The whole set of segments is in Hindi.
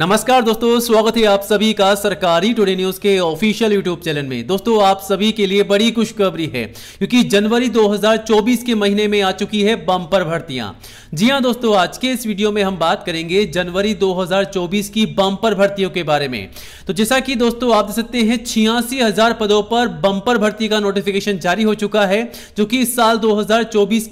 नमस्कार दोस्तों स्वागत है आप सभी का सरकारी टुडे न्यूज के ऑफिशियल यूट्यूब चैनल में दोस्तों आप सभी के लिए बड़ी खुशखबरी है क्योंकि जनवरी 2024 के महीने में आ चुकी है बम्पर भर्तियां जी हां दोस्तों आज के इस वीडियो में हम बात करेंगे जनवरी 2024 की बम्पर भर्तियों के बारे में तो जैसा कि दोस्तों आप देख सकते हैं छियासी पदों पर बम्पर भर्ती का नोटिफिकेशन जारी हो चुका है जो कि इस साल दो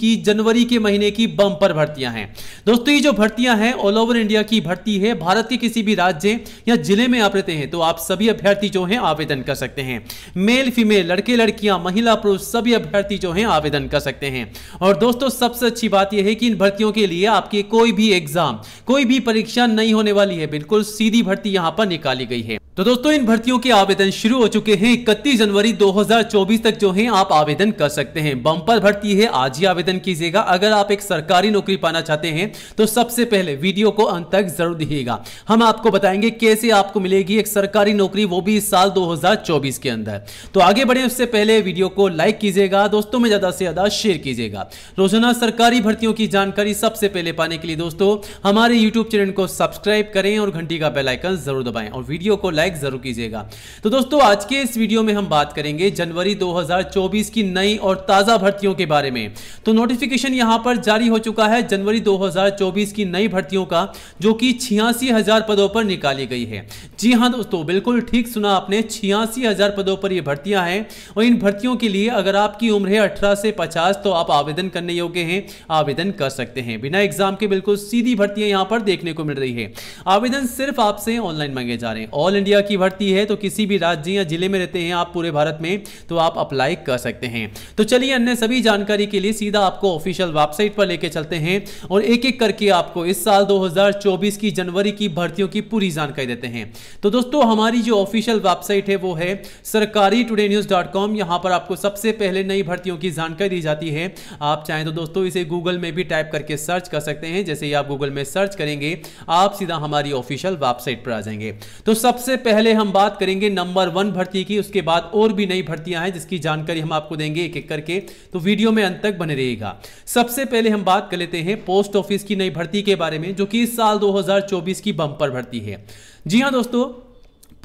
की जनवरी के महीने की बम्पर भर्तियां हैं दोस्तों ये जो भर्तियां हैं ऑल ओवर इंडिया की भर्ती है भारत के किसी भी राज्य या जिले में आप रहते हैं तो आप सभी अभ्यर्थी जो हैं आवेदन कर सकते हैं मेल फीमेल लड़के लड़कियां महिला पुरुष सभी अभ्यर्थी जो हैं आवेदन कर सकते हैं और दोस्तों सबसे अच्छी बात यह है कि इन भर्तियों के लिए आपकी कोई भी एग्जाम कोई भी परीक्षा नहीं होने वाली है बिल्कुल सीधी भर्ती यहां पर निकाली गई है तो दोस्तों इन भर्तियों के आवेदन शुरू हो चुके हैं इकतीस जनवरी 2024 तक जो है आप आवेदन कर सकते हैं बम्पर भर्ती है आज ही आवेदन कीजिएगा अगर आप एक सरकारी नौकरी पाना चाहते हैं तो सबसे पहले वीडियो को अंत तक जरूर दिखेगा हम आपको बताएंगे कैसे आपको मिलेगी एक सरकारी नौकरी वो भी इस साल दो के अंदर तो आगे बढ़े उससे पहले वीडियो को लाइक कीजिएगा दोस्तों में ज्यादा से ज्यादा शेयर कीजिएगा रोजाना सरकारी भर्तियों की जानकारी सबसे पहले पाने के लिए दोस्तों हमारे यूट्यूब चैनल को सब्सक्राइब करें और घंटी का बेलाइकन जरूर दबाएं और वीडियो को लाइक लाइक जरूर कीजिएगा तो दोस्तों आज के इस वीडियो में हम बात करेंगे जनवरी 2024 की नई और ताजा भर्तियों के बारे में तो नोटिफिकेशन यहां पर जारी हो चुका है जनवरी 2024 की नई भर्तियों का जो कि छियासी पदों पर निकाली गई है जी हाँ दोस्तों बिल्कुल ठीक सुना आपने छियासी पदों पर यह भर्तियां हैं और इन भर्तियों के लिए अगर आपकी उम्र है अठारह से पचास तो आप आवेदन करने योग्य हैं आवेदन कर सकते हैं बिना एग्जाम के बिल्कुल सीधी भर्तियां यहां पर देखने को मिल रही है आवेदन सिर्फ आपसे ऑनलाइन मांगे जा रहे हैं ऑल इंडिया इंडिया की भर्ती है तो किसी भी राज्य या जिले में रहते हैं आप पूरे भारत में तो आप अप्लाई कर सकते हैं तो चलिए अन्य सभी जानकारी के लिए सीधा आपको ऑफिशियल वेबसाइट पर लेके चलते हैं और एक एक करके आपको इस साल 2024 की जनवरी की भर्तियों की पूरी जानकारी देते हैं तो दोस्तों हमारी जो ऑफिशियल वेबसाइट है वो है सरकारी टुडे न्यूज डॉट कॉम यहाँ पर आपको सबसे पहले नई भर्तियों की जानकारी दी जाती है आप चाहें तो दोस्तों इसे गूगल में भी टाइप करके सर्च कर सकते हैं जैसे ही आप गूगल में सर्च करेंगे आप सीधा हमारी ऑफिशियल वेबसाइट पर आ जाएंगे तो सबसे पहले हम बात करेंगे नंबर वन भर्ती की उसके बाद और भी नई भर्तियां हैं जिसकी जानकारी हम आपको देंगे एक एक करके तो वीडियो में अंत तक बने रहेगा सबसे पहले हम बात कर लेते हैं पोस्ट ऑफिस की नई भर्ती के बारे में जो कि इस साल 2024 की बंपर भर्ती है जी हाँ दोस्तों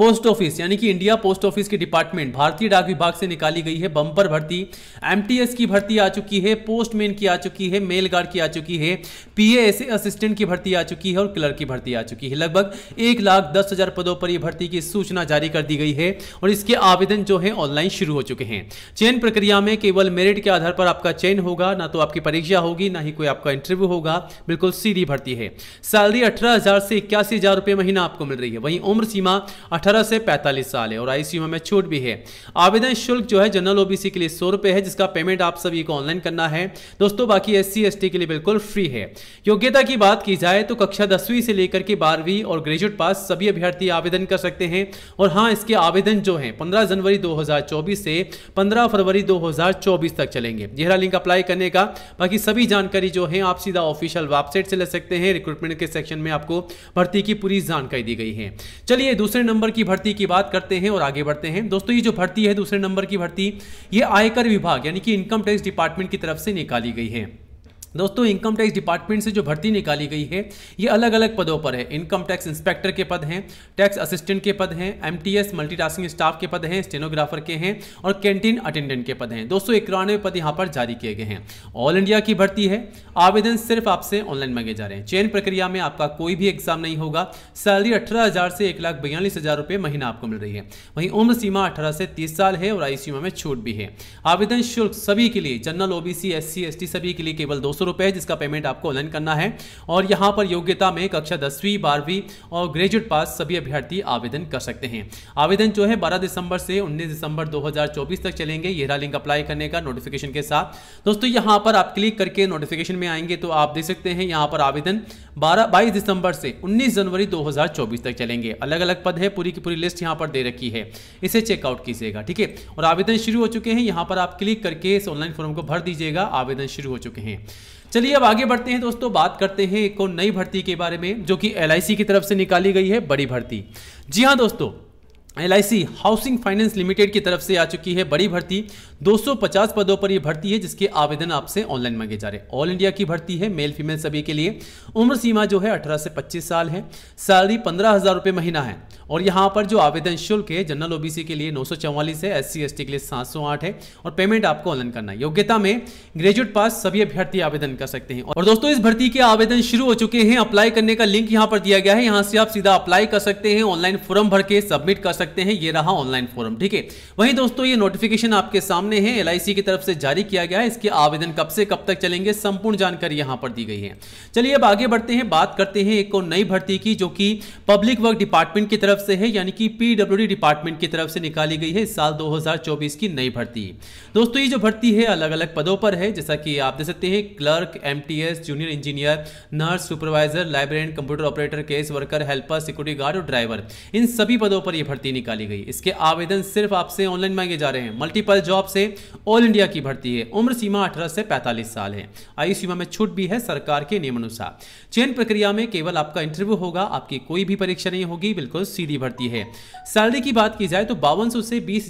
पोस्ट ऑफिस यानी कि इंडिया पोस्ट ऑफिस के डिपार्टमेंट भारतीय डाक विभाग से निकाली गई है बंपर भर्ती एमटीएस की भर्ती आ चुकी है पोस्टमैन की आ चुकी है मेल गार्ड की आ चुकी है पीएएसए असिस्टेंट की भर्ती आ चुकी है और क्लर्क की भर्ती आ चुकी है लगभग एक लाख दस हजार पदों पर यह भर्ती की सूचना जारी कर दी गई है और इसके आवेदन जो है ऑनलाइन शुरू हो चुके हैं चयन प्रक्रिया में केवल मेरिट के आधार पर आपका चयन होगा ना तो आपकी परीक्षा होगी ना ही कोई आपका इंटरव्यू होगा बिल्कुल सीधी भर्ती है सैलरी अठारह से इक्यासी महीना आपको मिल रही है वहीं उम्र सीमा अठारह अठारह से पैंतालीस साल है और आईसीयू में छूट भी है आवेदन शुल्क जो है जनरल ओबीसी के लिए सौ रुपए है जिसका पेमेंट आप सभी को ऑनलाइन करना है दोस्तों बाकी एस सी के लिए बिल्कुल फ्री है योग्यता की बात की जाए तो कक्षा दसवीं से लेकर के बारहवीं और ग्रेजुएट पास सभी अभ्यर्थी आवेदन कर सकते हैं और हाँ इसके आवेदन जो है पंद्रह जनवरी दो से पंद्रह फरवरी दो तक चलेंगे यहरा लिंक अप्लाई करने का बाकी सभी जानकारी जो है आप सीधा ऑफिशियल वेबसाइट से ले सकते हैं रिक्रूटमेंट के सेक्शन में आपको भर्ती की पूरी जानकारी दी गई है चलिए दूसरे नंबर नंबर की भर्ती की बात करते हैं और आगे बढ़ते हैं दोस्तों ये जो भर्ती है दूसरे नंबर की भर्ती ये आयकर विभाग यानी कि इनकम टैक्स डिपार्टमेंट की तरफ से निकाली गई है दोस्तों इनकम टैक्स डिपार्टमेंट से जो भर्ती निकाली गई है ये अलग अलग पदों पर है इनकम टैक्स इंस्पेक्टर के पद हैं टैक्स असिस्टेंट के पद हैं एमटीएस मल्टीटास्किंग स्टाफ के पद हैं स्टेनोग्राफर के हैं और कैंटीन अटेंडेंट के पद हैं दोस्तों इक्यानवे पद यहाँ पर जारी किए गए हैं ऑल इंडिया की भर्ती है आवेदन सिर्फ आपसे ऑनलाइन मांगे जा रहे हैं चयन प्रक्रिया में आपका कोई भी एग्जाम नहीं होगा सैलरी अठारह से एक लाख बयालीस हजार महीना आपको मिल रही है वहीं उम्र सीमा अठारह से तीस साल है और आई में छूट भी है आवेदन शुल्क सभी के लिए जनरल ओबीसी एस सी सभी के लिए केवल दो सौ रुपये है जिसका पेमेंट आपको ऑनलाइन करना है और यहाँ पर योग्यता में कक्षा दसवीं बारहवीं और ग्रेजुएट पास सभी अभ्यर्थी आवेदन कर सकते हैं आवेदन जो है बारह दिसंबर से उन्नीस दिसंबर दो तक चलेंगे येरा लिंक अप्लाई करने का नोटिफिकेशन के साथ दोस्तों यहाँ पर आप क्लिक करके नोटिफिकेशन में आएंगे तो आप देख सकते हैं यहाँ पर आवेदन बारह बाईस दिसंबर से उन्नीस जनवरी दो तक चलेंगे अलग अलग पद है पूरी की पूरी लिस्ट यहाँ पर दे रखी है इसे चेकआउट कीजिएगा ठीक है और आवेदन शुरू हो चुके हैं यहाँ पर आप क्लिक करके इस ऑनलाइन फॉर्म को भर दीजिएगा आवेदन शुरू हो चुके हैं चलिए अब आगे बढ़ते हैं दोस्तों बात करते हैं एक और नई भर्ती के बारे में जो कि एल की तरफ से निकाली गई है बड़ी भर्ती जी हाँ दोस्तों एल हाउसिंग फाइनेंस लिमिटेड की तरफ से आ चुकी है बड़ी भर्ती 250 पदों पर यह भर्ती है जिसके आवेदन आपसे ऑनलाइन मांगे जा रहे हैं ऑल इंडिया की भर्ती है मेल फीमेल सभी के लिए उम्र सीमा जो है 18 से 25 साल है सैलरी पंद्रह हज़ार रुपये महीना है और यहाँ पर जो आवेदन शुल्क है जनरल ओबीसी के लिए नौ है एस सी के लिए सात है और पेमेंट आपको ऑनलाइन करना है योग्यता में ग्रेजुएट पास सभी अभ्यर्थी आवेदन कर सकते हैं और दोस्तों इस भर्ती के आवेदन शुरू हो चुके हैं अप्लाई करने का लिंक यहाँ पर दिया गया है यहाँ से आप सीधा अप्लाई कर सकते हैं ऑनलाइन फॉर्म भर के सबमिट कर सकते हैं ये रहा ऑनलाइन फॉरम ठीक है वहीं दोस्तों ये नोटिफिकेशन आपके सामने है एल की तरफ से जारी किया गया है इसके आवेदन कब से कब तक चलेंगे संपूर्ण जानकारी यहाँ पर दी गई है चलिए अब आगे बढ़ते हैं बात करते हैं एक और नई भर्ती की जो कि पब्लिक वर्क डिपार्टमेंट की तरफ से है यानी कि पीडब्ल्यूडी डिपार्टमेंट की तरफ से निकाली गई है इस साल दो की नई भर्ती दोस्तों ये जो भर्ती है अलग अलग पदों पर है जैसा कि आप देख सकते हैं clerk M junior engineer nurse supervisor librarian computer operator case worker helper security guard और ड्राइवर इन सभी पदों पर यह भर्ती भर्ती निकाली गई इसके आवेदन सिर्फ आपसे ऑनलाइन मांगे जा रहे हैं मल्टीपल जॉब से ऑल इंडिया की भर्ती है उम्र सीमा अठारह से पैंतालीस साल है आयु सीमा में छूट भी है सरकार के नियमानुसार चयन प्रक्रिया में केवल आपका इंटरव्यू होगा आपकी कोई भी परीक्षा नहीं होगी बिल्कुल सीधी भर्ती है सैलरी की बात की जाए तो बावन से बीस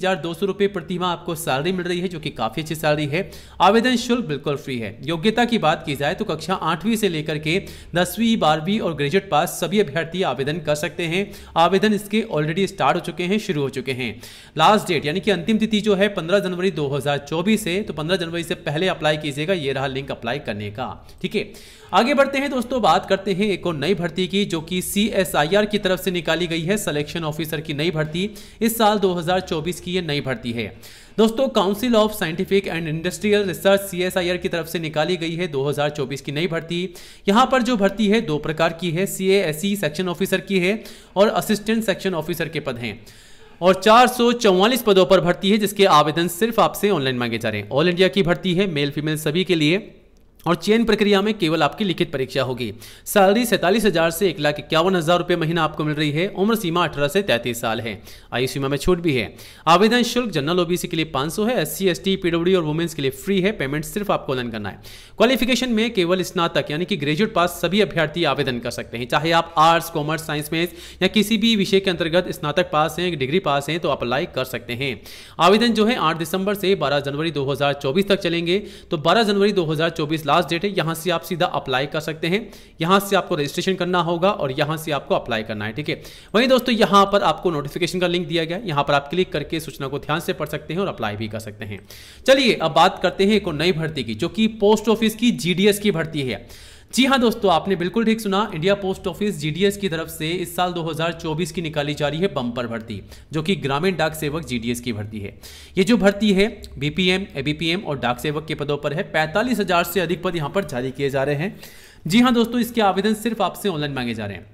रुपए प्रति आपको सैलरी मिल रही है जो कि काफी अच्छी सैलरी है आवेदन शुल्क बिल्कुल फ्री है योग्यता की बात की जाए तो कक्षा आठवीं से लेकर के दसवीं बारहवीं और ग्रेजुएट पास सभी अभ्यर्थी आवेदन कर सकते हैं आवेदन इसके ऑलरेडी स्टार्ट हो चुके चुके हैं शुरू हो चुके हैं लास्ट डेट यानी कि अंतिम तिथि जो है पंद्रह जनवरी दो से तो पंद्रह जनवरी से पहले अप्लाई कीजिएगा ये रहा लिंक अप्लाई करने का ठीक है आगे बढ़ते हैं दोस्तों बात करते हैं एक और नई भर्ती की जो कि सी की तरफ से निकाली गई है सिलेक्शन ऑफिसर की नई भर्ती इस साल 2024 की ये नई भर्ती है दोस्तों council of scientific and industrial research C की तरफ से निकाली गई है 2024 की नई भर्ती यहाँ पर जो भर्ती है दो प्रकार की है सी सेक्शन ऑफिसर की है और असिस्टेंट सेक्शन ऑफिसर के पद हैं और चार पदों पर भर्ती है जिसके आवेदन सिर्फ आपसे ऑनलाइन मांगे जा रहे हैं ऑल इंडिया की भर्ती है मेल फीमेल सभी के लिए और चयन प्रक्रिया में केवल आपकी लिखित परीक्षा होगी सैलरी सैंतालीस हजार से एक लाख इक्यावन हजार रुपये महीना आपको मिल रही है उम्र सीमा अठारह से तैंतीस साल है आयु सीमा में छूट भी है आवेदन शुल्क जनरल ओबीसी के लिए पांच सौ है S C S T PW और वुमेन्स के लिए फ्री है पेमेंट सिर्फ आपको ऑनलाइन करना है क्वालिफिकेशन में केवल स्नातक यानी कि ग्रेजुएट पास सभी अभ्यर्थी आवेदन कर सकते हैं चाहे आप आर्ट्स कॉमर्स साइंस में या किसी भी विषय के अंतर्गत स्नातक पास हैं डिग्री पास हैं तो आप अप्लाई कर सकते हैं आवेदन जो है आठ दिसंबर से बारह जनवरी दो तक चलेंगे तो बारह जनवरी दो लास्ट डेट है यहाँ से आप सीधा अप्लाई कर सकते हैं यहाँ से आपको रजिस्ट्रेशन करना होगा और यहाँ से आपको अप्लाई करना है ठीक है वही दोस्तों यहाँ पर आपको नोटिफिकेशन का लिंक दिया गया यहां यहाँ पर आप क्लिक करके सूचना को ध्यान से पढ़ सकते हैं और अप्लाई भी कर सकते हैं चलिए अब बात करते हैं एक नई भर्ती की जो कि पोस्ट ऑफिस की जीडीएस की भर्ती है जी हाँ दोस्तों आपने बिल्कुल ठीक सुना इंडिया पोस्ट ऑफिस जीडीएस की तरफ से इस साल 2024 की निकाली जा रही है बम्पर भर्ती जो कि ग्रामीण डाक सेवक जीडीएस की भर्ती है ये जो भर्ती है बीपीएम एबीपीएम और डाक सेवक के पदों पर है पैंतालीस हजार से अधिक पद यहाँ पर जारी किए जा रहे हैं जी हाँ दोस्तों इसके आवेदन सिर्फ आपसे ऑनलाइन मांगे जा रहे हैं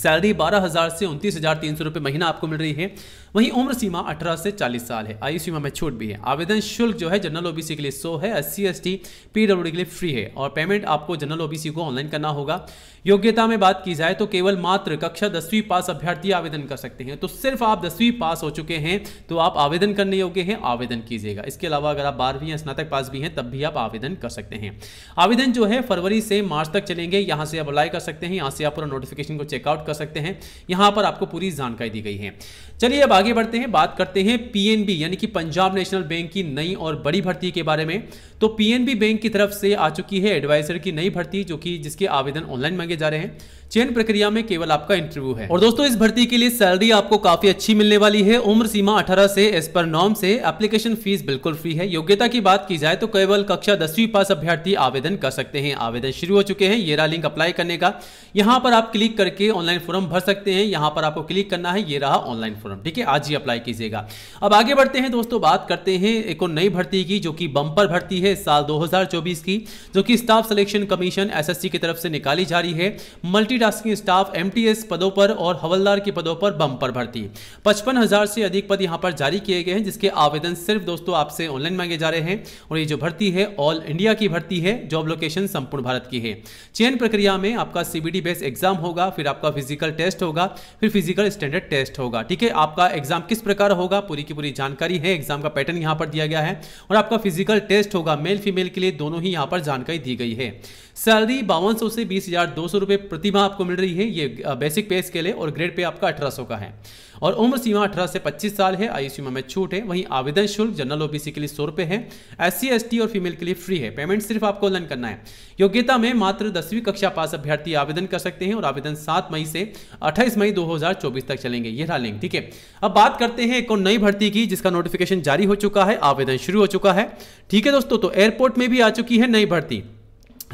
सैलरी बारह हज़ार से उनतीस हज़ार तीन सौ महीना आपको मिल रही है वहीं उम्र सीमा 18 से 40 साल है आयु सीमा में छूट भी है आवेदन शुल्क जो है जनरल ओबीसी के लिए 100 है एस सी एस टी के लिए फ्री है और पेमेंट आपको जनरल ओबीसी को ऑनलाइन करना होगा योग्यता में बात की जाए तो केवल मात्र कक्षा दसवीं पास अभ्यर्थी आवेदन कर सकते हैं तो सिर्फ आप दसवीं पास हो चुके हैं तो आप आवेदन करने योग्य हैं आवेदन कीजिएगा इसके अलावा अगर आप बारहवीं या स्नातक पास भी हैं तब भी आप आवेदन कर सकते हैं आवेदन जो है फरवरी से मार्च तक चलेंगे यहाँ से आप अप्लाई कर सकते हैं यहाँ से आप पूरा नोटिफिकेशन को चेकआउट कर सकते हैं यहाँ पर आपको पूरी जानकारी दी गई है चलिए अब आगे बढ़ते हैं बात करते हैं पीएनबी यानी कि पंजाब नेशनल बैंक की नई और बड़ी भर्ती के बारे में तो पीएनबी बैंक की तरफ से आ चुकी है एडवाइजर की नई भर्ती जो कि जिसके आवेदन ऑनलाइन मांगे जा रहे हैं चयन प्रक्रिया में केवल आपका इंटरव्यू है और दोस्तों इस भर्ती के लिए सैलरी आपको काफी अच्छी मिलने वाली है उम्र सीमा अठारह से एस पर नॉम से एप्लीकेशन फीस बिल्कुल फ्री है योग्यता की बात की जाए तो केवल कक्षा दसवीं पास अभ्यर्थी आवेदन कर सकते हैं आवेदन शुरू हो चुके हैं ये रहा लिंक अप्लाई करने का यहाँ पर आप क्लिक करके ऑनलाइन फॉर्म भर सकते हैं यहाँ पर आपको क्लिक करना है ये रहा ऑनलाइन फॉर्म ठीक है आज ही अप्लाई कीजिएगा अब आगे बढ़ते हैं दोस्तों बात करते हैं एक और नई भर्ती की जो कि बंपर भर्ती है साल 2024 की जो कि स्टाफ सिलेक्शन कमीशन एसएससी की तरफ से निकाली जा रही है मल्टीटास्किंग स्टाफ एमटीएस पदों पर और हवलदार के पदों पर बंपर भर्ती पचपन से अधिक पद यहाँ पर जारी किए गए हैं जिसके आवेदन सिर्फ दोस्तों आपसे ऑनलाइन मांगे जा रहे हैं और ये जो भर्ती है ऑल इंडिया की भर्ती है जॉब लोकेशन संपूर्ण भारत की है चयन प्रक्रिया में आपका सीबीडी बेस्ड एग्जाम होगा फिर आपका फिजिकल टेस्ट होगा फिर फिजिकल स्टैंडर्ड टेस्ट होगा ठीक है आपका एग्जाम किस प्रकार होगा पूरी की पूरी जानकारी है एग्जाम का पैटर्न यहाँ पर दिया गया है और आपका फिजिकल टेस्ट होगा मेल फीमेल के लिए दोनों ही यहाँ पर जानकारी दी गई है सैलरी बावन सौ से बीस हजार दो सौ रुपए प्रतिमा आपको मिल रही है ये बेसिक पे स्केल है और ग्रेड पे आपका अठारह सौ का है और उम्र सीमा अठारह से पच्चीस साल है आयु सीमा में छूट है वहीं आवेदन शुल्क जनरल ओबीसी के लिए सौ रुपए है एस सी और फीमेल के लिए फ्री है पेमेंट सिर्फ आपको ऑनलाइन करना है योग्यता में मात्र दसवीं कक्षा पास अभ्यर्थी आवेदन कर सकते हैं और आवेदन सात मई से अट्ठाईस मई दो तक चलेंगे ये रहा लिंक ठीक है अब बात करते हैं एक और नई भर्ती की जिसका नोटिफिकेशन जारी हो चुका है आवेदन शुरू हो चुका है ठीक है दोस्तों तो एयरपोर्ट में भी आ चुकी है नई भर्ती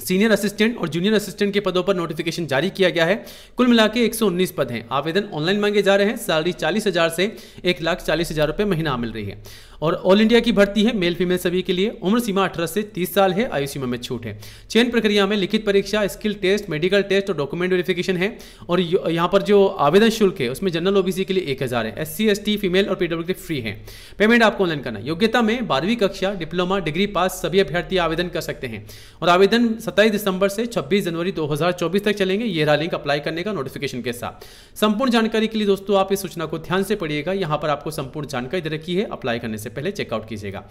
सीनियर असिस्टेंट और जूनियर असिस्टेंट के पदों पर नोटिफिकेशन जारी किया गया है कुल मिला के एक पद हैं आवेदन ऑनलाइन मांगे जा रहे हैं सैलरी चालीस हज़ार से एक लाख चालीस हज़ार रुपये महीना मिल रही है और ऑल इंडिया की भर्ती है मेल फीमेल सभी के लिए उम्र सीमा अठारह से तीस साल है आयु सीमा में छूट है चयन प्रक्रिया में लिखित परीक्षा स्किल टेस्ट मेडिकल टेस्ट और डॉक्यूमेंट वेरिफिकेशन है और यहाँ पर जो आवेदन शुल्क है उसमें जनरल ओबीसी के लिए एक हज़ार है S C S T female और पीडब्ल्यू फ्री है पेमेंट आपको ऑनलाइन करना योग्यता में बारहवीं कक्षा डिप्लोमा डिग्री पास सभी अभ्यर्थी आवेदन कर सकते हैं और आवेदन सत्ताईस दिसंबर से छब्बीस जनवरी 2024 तक चलेंगे ये रहा लिंक अप्लाई करने का नोटिफिकेशन के साथ संपूर्ण जानकारी के लिए दोस्तों आप इस सूचना को ध्यान से पढ़िएगा यहां पर आपको संपूर्ण जानकारी दे रखी है अप्लाई करने से पहले चेकआउट कीजिएगा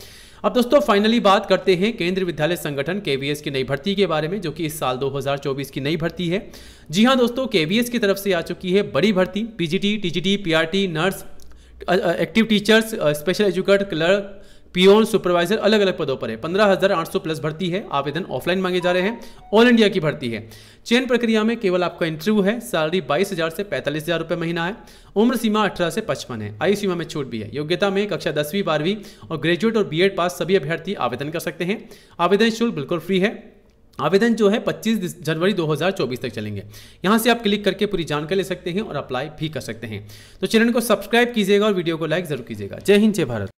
अब दोस्तों फाइनली बात करते हैं केंद्रीय विद्यालय संगठन केवीएस की नई भर्ती के बारे में जो कि इस साल 2024 की नई भर्ती है जी हां दोस्तों केवीएस की तरफ से आ चुकी है बड़ी भर्ती PGT TGT PRT nurse active teachers special educate clerk peon supervisor अलग अलग पदों पर है पंद्रह हजार आठ सौ प्लस भर्ती है आवेदन ऑफलाइन मांगे जा रहे हैं ऑल इंडिया की भर्ती है चयन प्रक्रिया में केवल आपका इंटरव्यू है सैलरी बाईस हजार से पैंतालीस हजार रुपये महीना है उम्र सीमा अठारह से पचपन है आयु सीमा में छूट भी है योग्यता में कक्षा दसवीं बारहवीं और ग्रेजुएट और बी पास सभी अभ्यर्थी आवेदन कर सकते हैं आवेदन शुल्क बिल्कुल फ्री है आवेदन जो है 25 जनवरी 2024 तक चलेंगे यहाँ से आप क्लिक करके पूरी जानकारी ले सकते हैं और अप्लाई भी कर सकते हैं तो चैनल को सब्सक्राइब कीजिएगा और वीडियो को लाइक जरूर कीजिएगा जय हिंद जय भारत